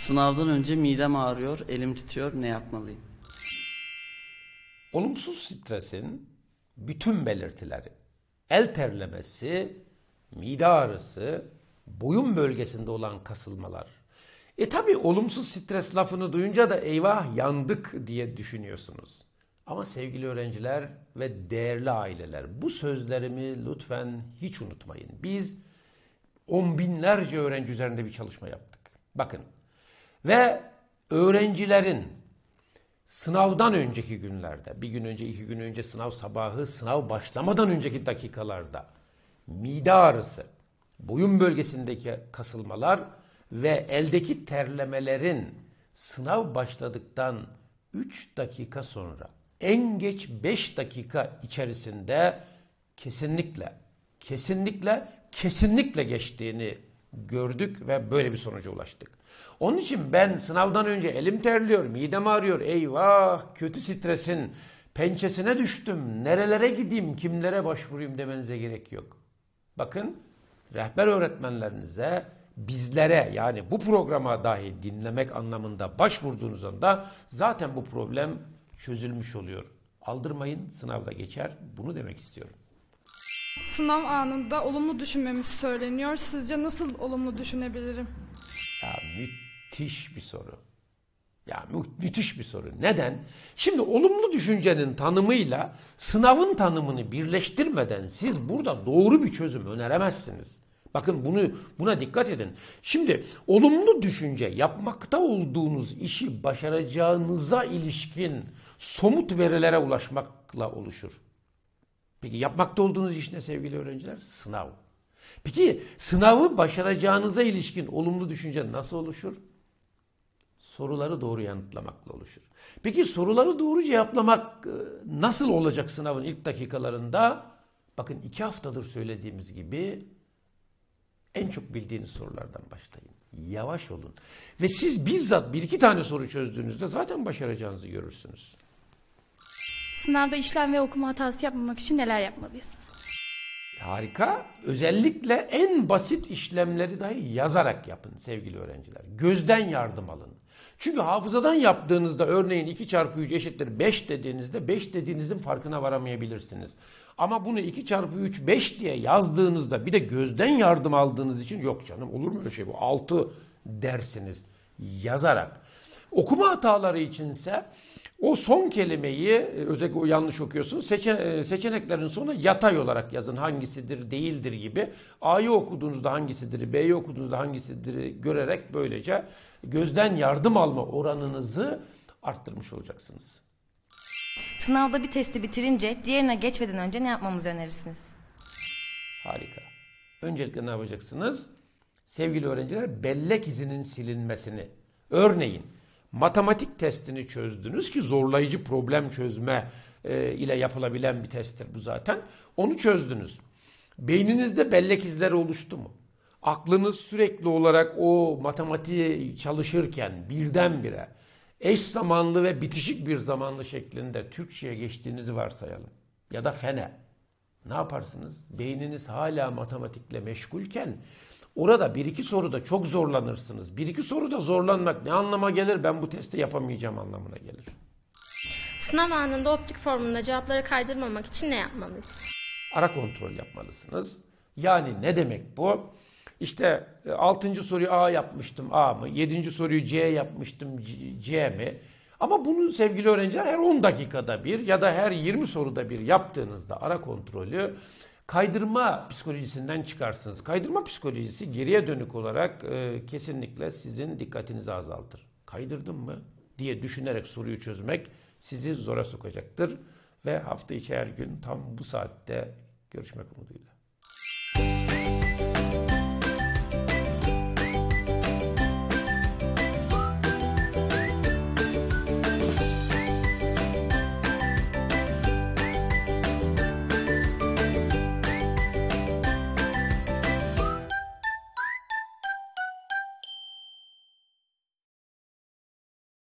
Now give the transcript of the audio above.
Sınavdan önce midem ağrıyor, elim titriyor. Ne yapmalıyım? Olumsuz stresin bütün belirtileri, el terlemesi, mide ağrısı, boyun bölgesinde olan kasılmalar. E tabi olumsuz stres lafını duyunca da eyvah yandık diye düşünüyorsunuz. Ama sevgili öğrenciler ve değerli aileler bu sözlerimi lütfen hiç unutmayın. Biz on binlerce öğrenci üzerinde bir çalışma yaptık. Bakın ve öğrencilerin sınavdan önceki günlerde, bir gün önce, iki gün önce sınav sabahı, sınav başlamadan önceki dakikalarda mide ağrısı, boyun bölgesindeki kasılmalar ve eldeki terlemelerin sınav başladıktan 3 dakika sonra en geç 5 dakika içerisinde kesinlikle kesinlikle kesinlikle geçtiğini gördük ve böyle bir sonuca ulaştık. Onun için ben sınavdan önce elim terliyor, midem ağrıyor. Eyvah kötü stresin pençesine düştüm. Nerelere gideyim, kimlere başvurayım demenize gerek yok. Bakın rehber öğretmenlerinize bizlere yani bu programa dahi dinlemek anlamında başvurduğunuz anda zaten bu problem çözülmüş oluyor. Aldırmayın sınavda geçer. Bunu demek istiyorum sınav anında olumlu düşünmemiz söyleniyor. Sizce nasıl olumlu düşünebilirim? Ya müthiş bir soru. Ya müthiş bir soru. Neden? Şimdi olumlu düşüncenin tanımıyla sınavın tanımını birleştirmeden siz burada doğru bir çözüm öneremezsiniz. Bakın bunu buna dikkat edin. Şimdi olumlu düşünce yapmakta olduğunuz işi başaracağınıza ilişkin somut verilere ulaşmakla oluşur. Peki yapmakta olduğunuz iş ne sevgili öğrenciler? Sınav. Peki sınavı başaracağınıza ilişkin olumlu düşünce nasıl oluşur? Soruları doğru yanıtlamakla oluşur. Peki soruları doğru cevaplamak e, nasıl olacak sınavın ilk dakikalarında? Bakın iki haftadır söylediğimiz gibi en çok bildiğiniz sorulardan başlayın. Yavaş olun. Ve siz bizzat bir iki tane soru çözdüğünüzde zaten başaracağınızı görürsünüz. Sınavda işlem ve okuma hatası yapmamak için neler yapmalıyız? Harika. Özellikle en basit işlemleri dahi yazarak yapın sevgili öğrenciler. Gözden yardım alın. Çünkü hafızadan yaptığınızda örneğin 2 çarpı 3 eşittir 5 dediğinizde 5 dediğinizin farkına varamayabilirsiniz. Ama bunu 2 çarpı 3 5 diye yazdığınızda bir de gözden yardım aldığınız için yok canım olur mu öyle şey bu 6 dersiniz yazarak. Okuma hataları içinse o son kelimeyi e, özellikle o yanlış okuyorsun. Seçen, e, seçeneklerin sonuna yatay olarak yazın. Hangisidir, değildir gibi. A'yı okuduğunuzda hangisidir, B'yi okuduğunuzda hangisidir görerek böylece gözden yardım alma oranınızı arttırmış olacaksınız. Sınavda bir testi bitirince diğerine geçmeden önce ne yapmamızı önerirsiniz? Harika. Öncelikle ne yapacaksınız? Sevgili öğrenciler bellek izinin silinmesini. Örneğin matematik testini çözdünüz ki zorlayıcı problem çözme e, ile yapılabilen bir testtir bu zaten. Onu çözdünüz. Beyninizde bellek izleri oluştu mu? Aklınız sürekli olarak o matematiğe çalışırken birdenbire eş zamanlı ve bitişik bir zamanlı şeklinde Türkçe'ye geçtiğinizi varsayalım. Ya da fene. Ne yaparsınız? Beyniniz hala matematikle meşgulken Orada bir iki soruda çok zorlanırsınız. Bir iki soruda zorlanmak ne anlama gelir? Ben bu testi yapamayacağım anlamına gelir. Sınav anında optik formunda cevapları kaydırmamak için ne yapmalıyız? Ara kontrol yapmalısınız. Yani ne demek bu? İşte 6. E, soruyu A yapmıştım A mı? 7. soruyu C yapmıştım C mi? Ama bunu sevgili öğrenciler her 10 dakikada bir ya da her 20 soruda bir yaptığınızda ara kontrolü kaydırma psikolojisinden çıkarsınız. Kaydırma psikolojisi geriye dönük olarak e, kesinlikle sizin dikkatinizi azaltır. Kaydırdım mı diye düşünerek soruyu çözmek sizi zora sokacaktır ve hafta içi her gün tam bu saatte görüşmek umuduyla.